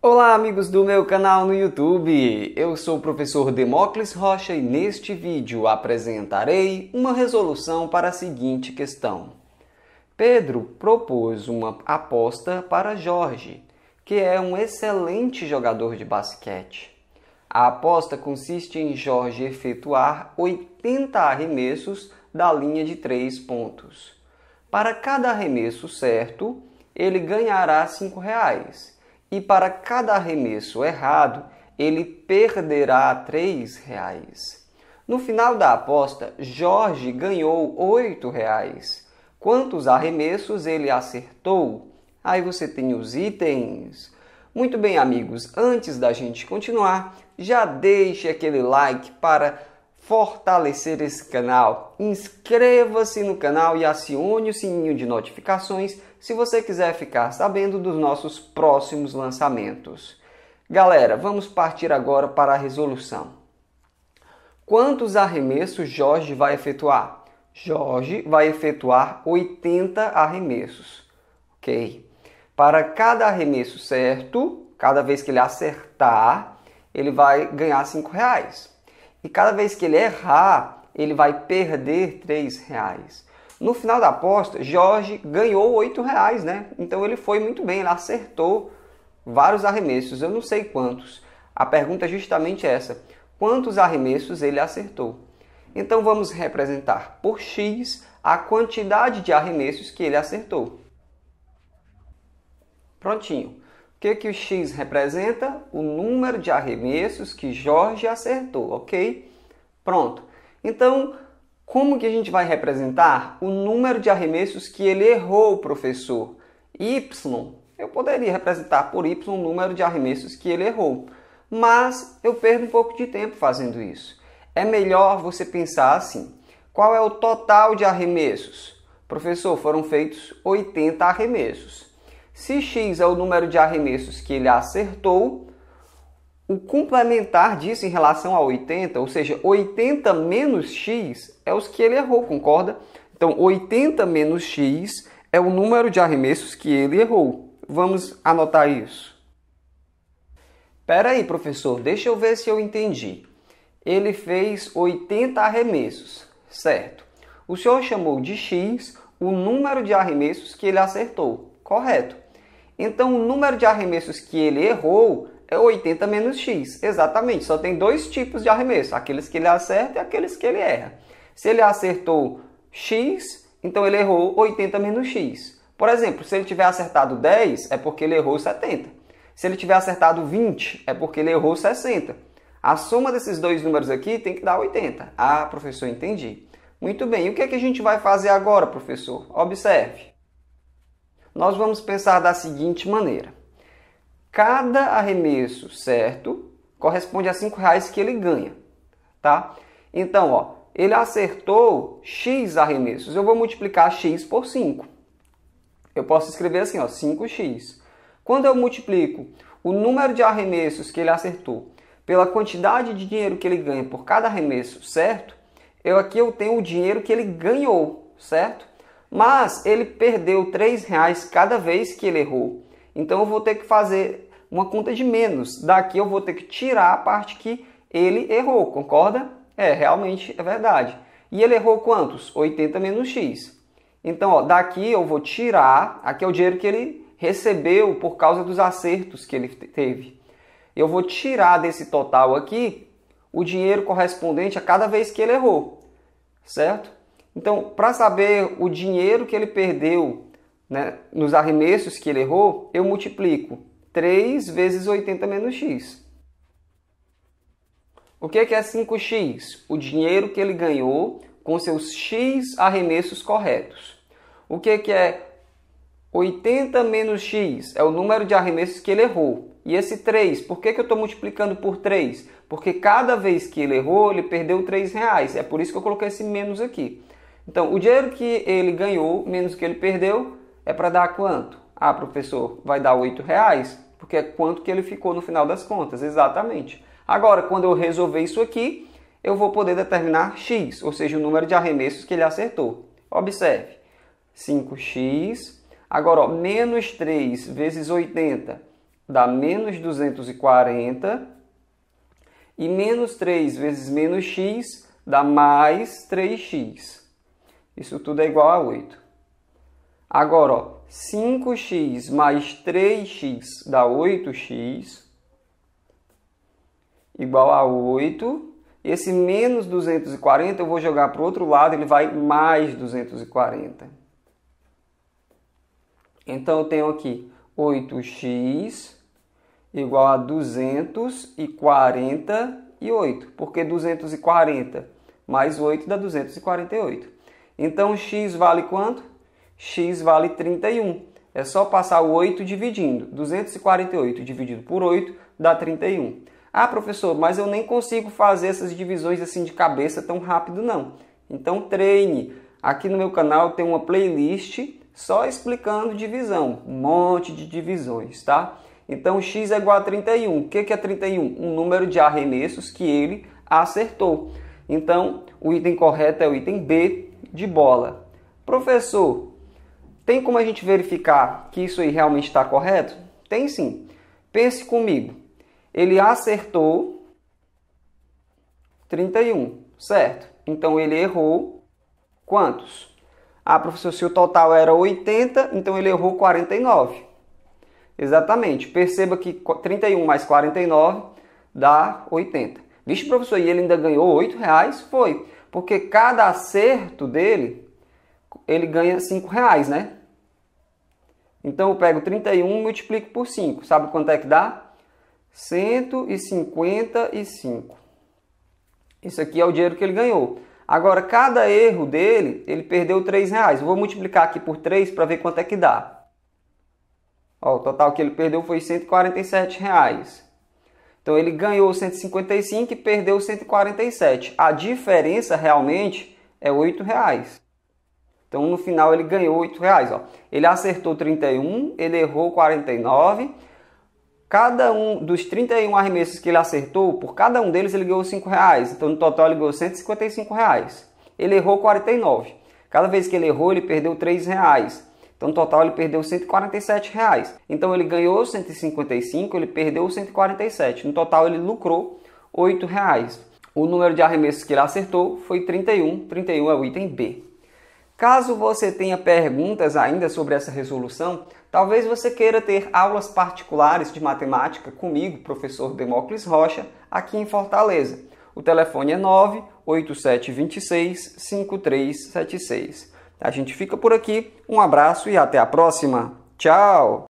Olá, amigos do meu canal no YouTube! Eu sou o professor Demócles Rocha e neste vídeo apresentarei uma resolução para a seguinte questão. Pedro propôs uma aposta para Jorge, que é um excelente jogador de basquete. A aposta consiste em Jorge efetuar 80 arremessos da linha de 3 pontos. Para cada arremesso certo, ele ganhará R$ reais e para cada arremesso errado, ele perderá três reais. No final da aposta, Jorge ganhou oito reais. Quantos arremessos ele acertou? Aí você tem os itens. Muito bem, amigos, antes da gente continuar, já deixe aquele like para fortalecer esse canal. Inscreva-se no canal e acione o sininho de notificações se você quiser ficar sabendo dos nossos próximos lançamentos. Galera, vamos partir agora para a resolução. Quantos arremessos Jorge vai efetuar? Jorge vai efetuar 80 arremessos. Ok? Para cada arremesso certo, cada vez que ele acertar, ele vai ganhar 5 reais. E cada vez que ele errar, ele vai perder 3 reais. No final da aposta, Jorge ganhou oito reais, né? Então ele foi muito bem, ele acertou vários arremessos. Eu não sei quantos. A pergunta é justamente essa: quantos arremessos ele acertou? Então vamos representar por x a quantidade de arremessos que ele acertou. Prontinho. O que, que o x representa? O número de arremessos que Jorge acertou, ok? Pronto. Então, como que a gente vai representar o número de arremessos que ele errou, professor? Y, eu poderia representar por Y o número de arremessos que ele errou, mas eu perco um pouco de tempo fazendo isso. É melhor você pensar assim: qual é o total de arremessos? Professor, foram feitos 80 arremessos. Se X é o número de arremessos que ele acertou, o complementar disso em relação a 80, ou seja, 80 menos x é os que ele errou, concorda? Então, 80 menos x é o número de arremessos que ele errou. Vamos anotar isso. Pera aí, professor, deixa eu ver se eu entendi. Ele fez 80 arremessos, certo? O senhor chamou de x o número de arremessos que ele acertou, correto? Então, o número de arremessos que ele errou é 80 menos x. Exatamente, só tem dois tipos de arremesso: aqueles que ele acerta e aqueles que ele erra. Se ele acertou x, então ele errou 80 menos x. Por exemplo, se ele tiver acertado 10, é porque ele errou 70. Se ele tiver acertado 20, é porque ele errou 60. A soma desses dois números aqui tem que dar 80. Ah, professor, entendi. Muito bem, e o que, é que a gente vai fazer agora, professor? Observe. Nós vamos pensar da seguinte maneira. Cada arremesso certo corresponde a R$ reais que ele ganha, tá? Então, ó, ele acertou x arremessos. Eu vou multiplicar x por 5. Eu posso escrever assim, ó, 5x. Quando eu multiplico o número de arremessos que ele acertou pela quantidade de dinheiro que ele ganha por cada arremesso, certo? Eu aqui eu tenho o dinheiro que ele ganhou, certo? Mas ele perdeu R$ reais cada vez que ele errou. Então eu vou ter que fazer uma conta de menos. Daqui eu vou ter que tirar a parte que ele errou, concorda? É, realmente é verdade. E ele errou quantos? 80 menos x. Então, ó, daqui eu vou tirar, aqui é o dinheiro que ele recebeu por causa dos acertos que ele teve. Eu vou tirar desse total aqui o dinheiro correspondente a cada vez que ele errou, certo? Então, para saber o dinheiro que ele perdeu né, nos arremessos que ele errou, eu multiplico 3 vezes 80 menos x. O que é, que é 5x? O dinheiro que ele ganhou com seus x arremessos corretos. O que é, que é 80 menos x? É o número de arremessos que ele errou. E esse 3, por que, que eu estou multiplicando por 3? Porque cada vez que ele errou, ele perdeu 3 reais. É por isso que eu coloquei esse menos aqui. Então, o dinheiro que ele ganhou menos o que ele perdeu é para dar quanto? Ah, professor, vai dar R$ reais, porque é quanto que ele ficou no final das contas, exatamente. Agora, quando eu resolver isso aqui, eu vou poder determinar x, ou seja, o número de arremessos que ele acertou. Observe, 5x, agora ó, menos 3 vezes 80 dá menos 240, e menos 3 vezes menos x dá mais 3x. Isso tudo é igual a 8. Agora, ó, 5x mais 3x dá 8x, igual a 8. Esse menos 240 eu vou jogar para o outro lado, ele vai mais 240. Então, eu tenho aqui 8x igual a 248, porque 240 mais 8 dá 248. Então, x vale quanto? x vale 31. É só passar o 8 dividindo. 248 dividido por 8 dá 31. Ah, professor, mas eu nem consigo fazer essas divisões assim de cabeça tão rápido não. Então treine. Aqui no meu canal tem uma playlist só explicando divisão, um monte de divisões, tá? Então x é igual a 31. O que é 31? Um número de arremessos que ele acertou. Então o item correto é o item B de bola. Professor, tem como a gente verificar que isso aí realmente está correto? Tem sim. Pense comigo. Ele acertou 31, certo? Então ele errou quantos? Ah, professor, se o total era 80, então ele errou 49. Exatamente. Perceba que 31 mais 49 dá 80. Vixe, professor, e ele ainda ganhou 8 reais? Foi. Porque cada acerto dele, ele ganha 5 reais, né? Então eu pego 31 e multiplico por 5. Sabe quanto é que dá? 155. Isso aqui é o dinheiro que ele ganhou. Agora, cada erro dele, ele perdeu 3 reais. Eu vou multiplicar aqui por 3 para ver quanto é que dá. Ó, o total que ele perdeu foi 147 reais. Então ele ganhou 155 e perdeu 147. A diferença realmente é 8 reais. Então no final ele ganhou 8 reais. Ó. Ele acertou 31, ele errou 49. Cada um dos 31 arremessos que ele acertou, por cada um deles ele ganhou 5 reais. Então no total ele ganhou 155 reais. Ele errou 49. Cada vez que ele errou, ele perdeu 3 reais. Então, no total, ele perdeu 147 reais. Então, ele ganhou 155, ele perdeu 147. No total, ele lucrou 8 reais. O número de arremessos que ele acertou foi 31. 31 é o item B. Caso você tenha perguntas ainda sobre essa resolução, talvez você queira ter aulas particulares de matemática comigo, professor Demócles Rocha, aqui em Fortaleza. O telefone é 98726 5376. A gente fica por aqui, um abraço e até a próxima. Tchau!